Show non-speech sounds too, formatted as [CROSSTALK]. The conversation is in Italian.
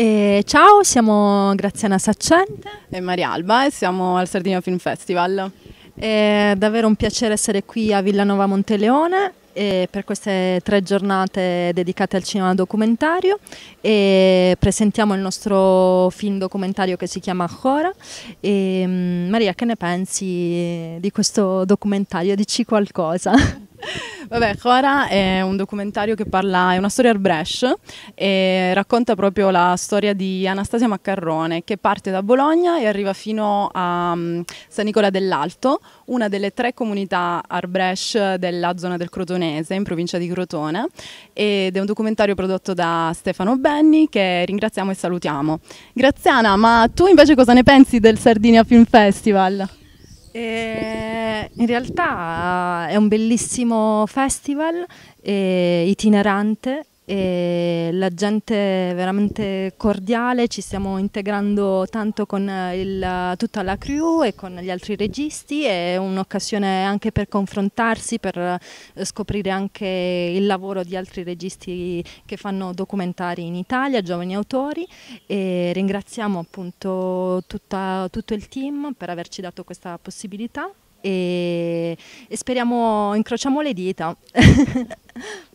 E ciao, siamo Graziana Saccente e Maria Alba e siamo al Sardinia Film Festival. È davvero un piacere essere qui a Villanova Monteleone per queste tre giornate dedicate al cinema documentario e presentiamo il nostro film documentario che si chiama Chora. Mm, Maria, che ne pensi di questo documentario? Dici qualcosa. [LAUGHS] Vabbè, Cora è un documentario che parla, è una storia al Bresh e racconta proprio la storia di Anastasia Maccarrone che parte da Bologna e arriva fino a mm, San Nicola dell'Alto, una delle tre comunità al Bresh della zona del Crotonese, in provincia di Crotone ed è un documentario prodotto da Stefano Benni che ringraziamo e salutiamo. Graziana, ma tu invece cosa ne pensi del Sardinia Film Festival? Eh, in realtà eh, è un bellissimo festival eh, itinerante e la gente è veramente cordiale, ci stiamo integrando tanto con eh, il, tutta la crew e con gli altri registi, è un'occasione anche per confrontarsi, per eh, scoprire anche il lavoro di altri registi che fanno documentari in Italia, giovani autori e ringraziamo appunto tutta, tutto il team per averci dato questa possibilità e, e speriamo, incrociamo le dita. [LAUGHS]